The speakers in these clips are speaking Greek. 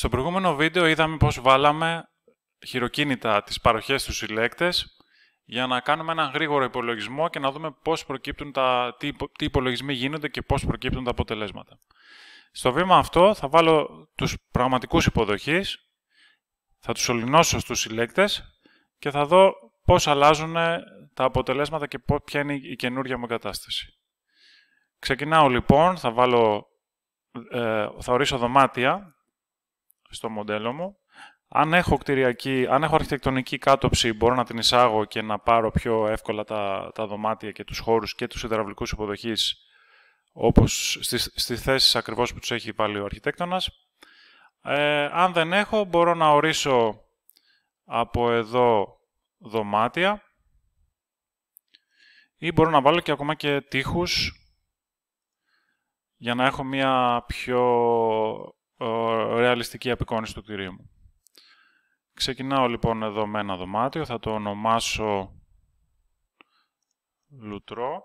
Στο προηγούμενο βίντεο είδαμε πώς βάλαμε χειροκίνητα τις παροχές στους συλλέκτες για να κάνουμε ένα γρήγορο υπολογισμό και να δούμε πώς προκύπτουν τα, τι, υπολογισμοί γίνονται και πώς προκύπτουν τα αποτελέσματα. Στο βήμα αυτό θα βάλω τους πραγματικούς υποδοχείς, θα τους ολυνώσω στους συλλέκτες και θα δω πώς αλλάζουν τα αποτελέσματα και ποια είναι η καινούργια μου κατάσταση. Ξεκινάω λοιπόν, θα, βάλω, ε, θα ορίσω δωμάτια στο μοντέλο μου. Αν έχω, κτηριακή, αν έχω αρχιτεκτονική κάτωψη, μπορώ να την εισάγω και να πάρω πιο εύκολα τα, τα δωμάτια και τους χώρους και τους υδραυλικούς υποδοχής, όπως στις, στις θέσεις ακριβώς που τους έχει βάλει ο αρχιτέκτονας. Ε, αν δεν έχω, μπορώ να ορίσω από εδώ δωμάτια ή μπορώ να βάλω και ακόμα και τείχους για να έχω μια πιο ρεαλιστική απεικόνηση του κτηρίου μου. Ξεκινάω λοιπόν εδώ με ένα δωμάτιο, θα το ονομάσω λουτρό.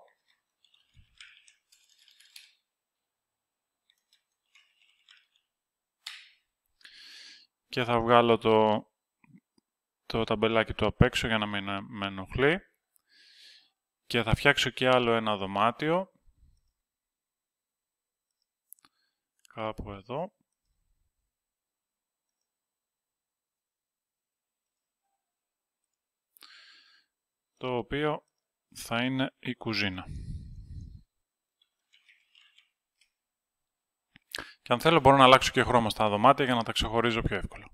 Και θα βγάλω το, το ταμπελάκι του απ' έξω για να μην ε, με ενοχλεί. Και θα φτιάξω και άλλο ένα δωμάτιο. Κάπου εδώ. το οποίο θα είναι η κουζίνα. Και αν θέλω μπορώ να αλλάξω και χρώμα στα δωμάτια για να τα ξεχωρίζω πιο εύκολα.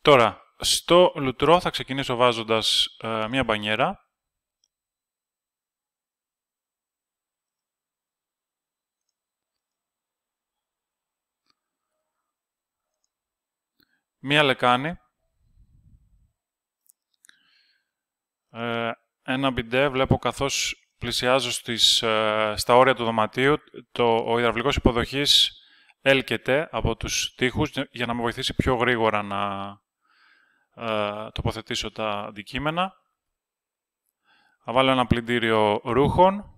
Τώρα, στο λουτρό θα ξεκινήσω βάζοντας ε, μία μπανιέρα μία λεκάνη, ε, ένα μπιντέ, βλέπω καθώς πλησιάζω στις, ε, στα όρια του δωματίου, το, ο υδραυλικός υποδοχής έλκεται από τους τοίχους για να με βοηθήσει πιο γρήγορα να ε, τοποθετήσω τα αντικείμενα. Θα βάλω ένα πλυντήριο ρούχων.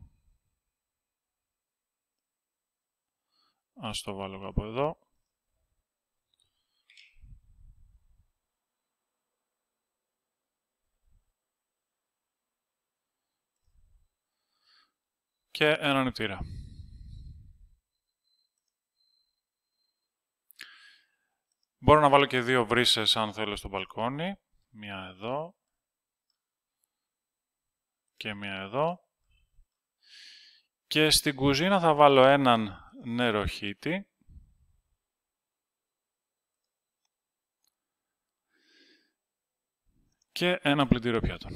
Ας το βάλω κάπου εδώ. και ένα νηπτήρα. Μπορώ να βάλω και δύο βρύσες αν θέλω στο μπαλκόνι. Μία εδώ και μία εδώ. Και στην κουζίνα θα βάλω έναν νεροχύτη. Και ένα πλυντήριο πιάτων.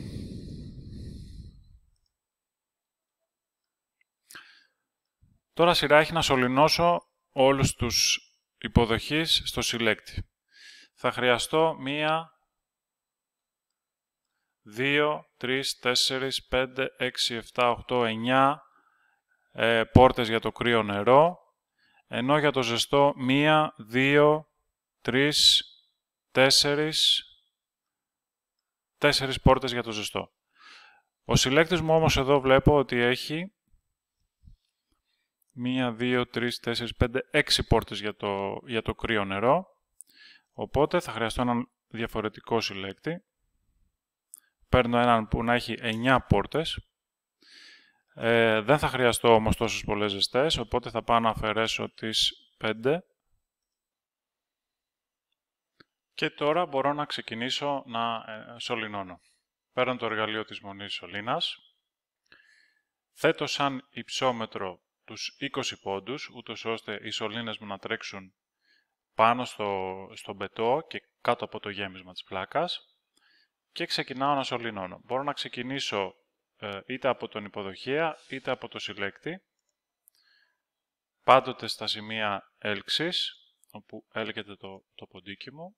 Τώρα σειρά έχει να σωληνώσω όλους τους υποδοχείς στο συλλέκτη. Θα χρειαστώ μία, 2, 3, 4, 5, 6, 7, 8, 9 ε, πόρτες για το κρύο νερό, ενώ για το ζεστό μία, 2, 3, 4, 4 πόρτες για το ζεστό. Ο συλλέκτης μου όμως εδώ βλέπω ότι έχει μία, δύο, τρεις, τέσσερις, πέντε, έξι πόρτες για το, για το κρύο νερό. Οπότε θα χρειαστώ έναν διαφορετικό συλλέκτη. Παίρνω έναν που να έχει 9 πόρτες. Ε, δεν θα χρειαστώ όμως τόσες πολλές ζεστές, οπότε θα πάω να αφαιρέσω τις 5. Και τώρα μπορώ να ξεκινήσω να ε, σωληνώνω. Παίρνω το εργαλείο της μονής σωλήνας. Θέτω σαν υψόμετρο τους 20 πόντους, ούτως ώστε οι σωλήνες μου να τρέξουν πάνω στο, στο πετό και κάτω από το γέμισμα της πλάκας και ξεκινάω να σωληνώνω. Μπορώ να ξεκινήσω ε, είτε από τον υποδοχεία είτε από το συλλέκτη, πάντοτε στα σημεία έλξης, όπου έλκεται το, το ποντίκι μου,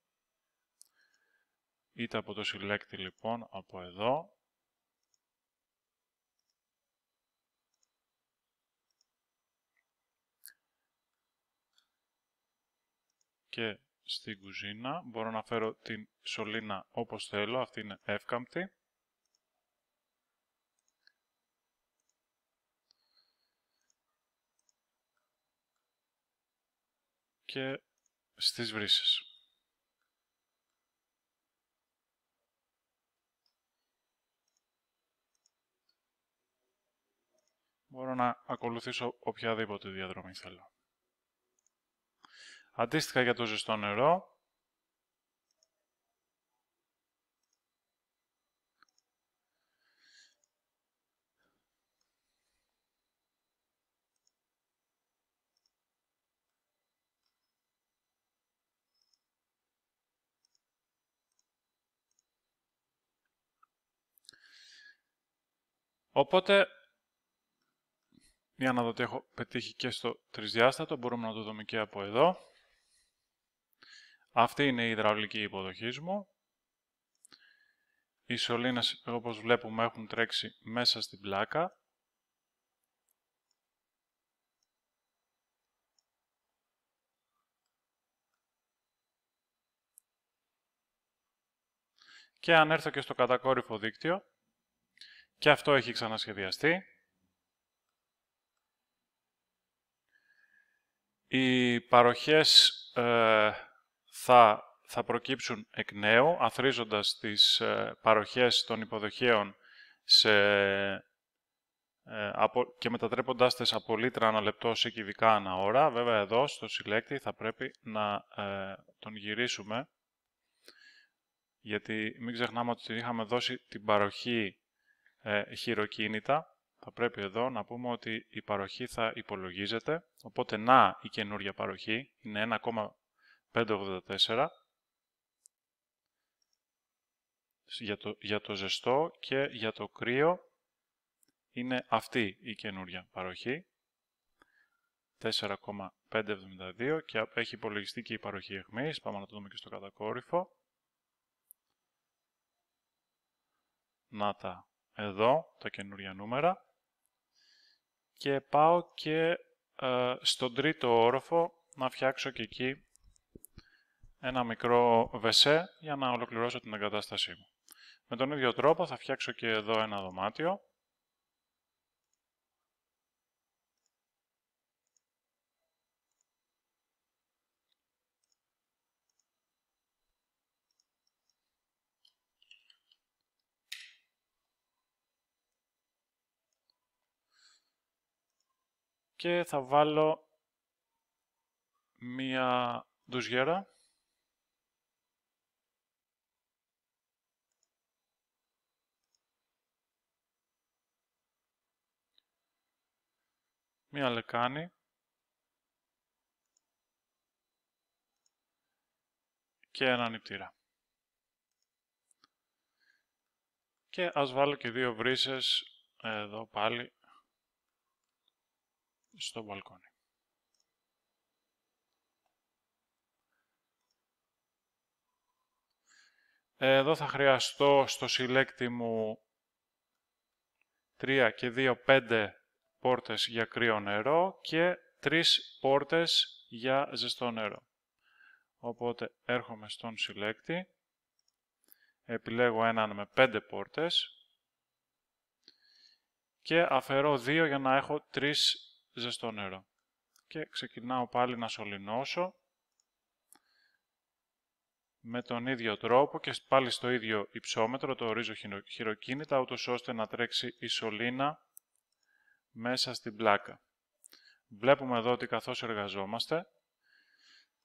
είτε από το συλλέκτη λοιπόν από εδώ και στην κουζίνα. Μπορώ να φέρω την σωλήνα όπως θέλω, αυτή είναι εύκαμπτη. Και στις βρύσες. Μπορώ να ακολουθήσω οποιαδήποτε διαδρομή θέλω. Αντίστοιχα για το ζεστό νερό, Οπότε, για να δω τι έχω πετύχει και στο τρισδιάστατο, μπορούμε να το δούμε και από εδώ. Αυτή είναι η υδραυλική υποδοχή μου. Οι σωλήνες, όπως βλέπουμε, έχουν τρέξει μέσα στην πλάκα. Και αν έρθω και στο κατακόρυφο δίκτυο, και αυτό έχει ξανασχεδιαστεί. Οι παροχές ε, θα, θα προκύψουν εκ νέου, αθρίζοντας τις ε, παροχές των υποδοχέων ε, και μετατρέποντάς τις από λίτρα ανά λεπτό σε κυβικά ανά ώρα. Βέβαια εδώ στο συλλέκτη θα πρέπει να ε, τον γυρίσουμε, γιατί μην ξεχνάμε ότι είχαμε δώσει την παροχή χειροκίνητα, θα πρέπει εδώ να πούμε ότι η παροχή θα υπολογίζεται, οπότε να η καινούργια παροχή είναι 5,84 για το, για το ζεστό και για το κρύο είναι αυτή η καινούρια παροχή 4,572 και έχει υπολογιστεί και η παροχή αιχμής. Πάμε να το δούμε και στο κατακόρυφο. Να τα εδώ, τα καινούρια νούμερα. Και πάω και ε, στον τρίτο όροφο να φτιάξω και εκεί ένα μικρό βεσέ για να ολοκληρώσω την εγκατάστασή μου. Με τον ίδιο τρόπο θα φτιάξω και εδώ ένα δωμάτιο. Και θα βάλω μία ντουζιέρα μία λεκάνη και έναν νηπτήρα. Και ας βάλω και δύο βρύσες εδώ πάλι στο μπαλκόνι. Εδώ θα χρειαστώ στο συλλέκτη μου 3 και 2, 5 πόρτες για κρύο νερό και τρεις πόρτες για ζεστό νερό. Οπότε έρχομαι στον συλλέκτη, επιλέγω έναν με πέντε πόρτες και αφαιρώ δύο για να έχω τρεις ζεστό νερό. Και ξεκινάω πάλι να σωληνώσω με τον ίδιο τρόπο και πάλι στο ίδιο υψόμετρο, το ορίζω χειροκίνητα, ούτως ώστε να τρέξει η σωλήνα μέσα στην πλάκα. Βλέπουμε εδώ ότι καθώς εργαζόμαστε,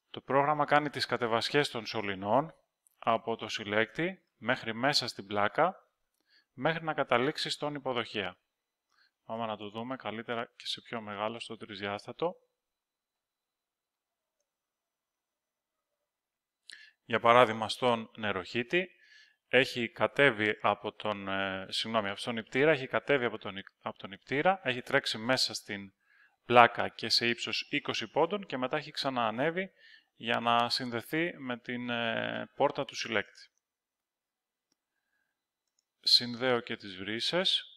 το πρόγραμμα κάνει τις κατεβασιές των σωληνών από το συλλέκτη μέχρι μέσα στην πλάκα, μέχρι να καταλήξει στον υποδοχεία. Πάμε να το δούμε καλύτερα και σε πιο μεγάλο στο τρισδιάστατο. Για παράδειγμα στον νεροχύτη, έχει κατέβει από τον, ε, συγγνώμη, από τον υπτήρα, έχει κατέβει από τον, από τον έχει τρέξει μέσα στην πλάκα και σε ύψος 20 πόντων και μετά έχει ξαναανέβει για να συνδεθεί με την ε, πόρτα του συλλέκτη. Συνδέω και τις βρύσες.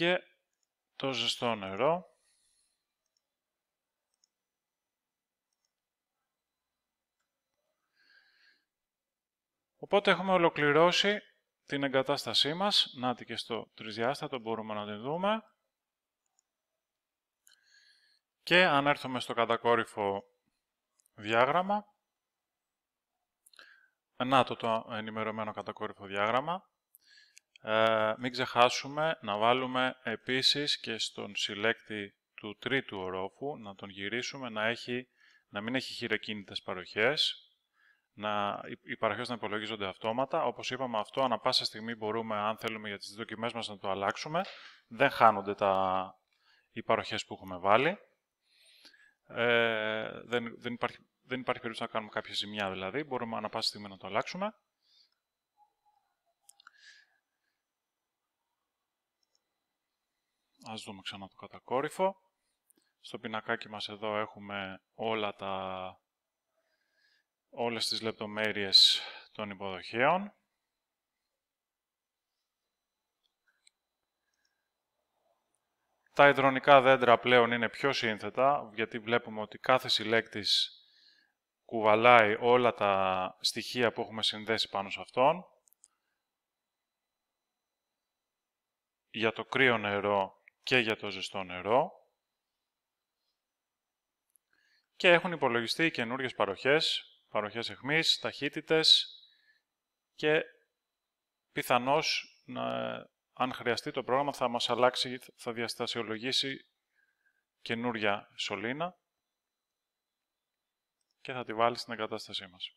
και το ζεστό νερό. Οπότε έχουμε ολοκληρώσει την εγκατάστασή μας. Να και στο τρισδιάστατο μπορούμε να την δούμε. Και αν έρθουμε στο κατακόρυφο διάγραμμα, να το το ενημερωμένο κατακόρυφο διάγραμμα, ε, μην ξεχάσουμε να βάλουμε επίσης και στον συλλέκτη του τρίτου ορόφου να τον γυρίσουμε να, έχει, να μην έχει χειροκίνητες παροχές, να, οι παροχές να υπολογίζονται αυτόματα. Όπως είπαμε αυτό, ανά πάσα στιγμή μπορούμε, αν θέλουμε για τις δοκιμές μας, να το αλλάξουμε. Δεν χάνονται τα, οι παροχές που έχουμε βάλει. Ε, δεν, δεν, υπάρχει, δεν υπάρχει περίπτωση να κάνουμε κάποια ζημιά δηλαδή, μπορούμε ανά πάσα στιγμή να το αλλάξουμε. Ας δούμε ξανά το κατακόρυφο. Στο πινακάκι μας εδώ έχουμε όλα τα, όλες τις λεπτομέρειες των υποδοχείων. Τα υδρονικά δέντρα πλέον είναι πιο σύνθετα, γιατί βλέπουμε ότι κάθε συλλέκτης κουβαλάει όλα τα στοιχεία που έχουμε συνδέσει πάνω σε αυτόν. Για το κρύο νερό και για το ζεστό νερό και έχουν υπολογιστεί καινούριες παροχές, παροχές εχμής, ταχύτητες και πιθανώς να, αν χρειαστεί το πρόγραμμα θα μας αλλάξει, θα διαστασιολογήσει καινούρια σωλήνα και θα τη βάλει στην εγκατάστασή μας.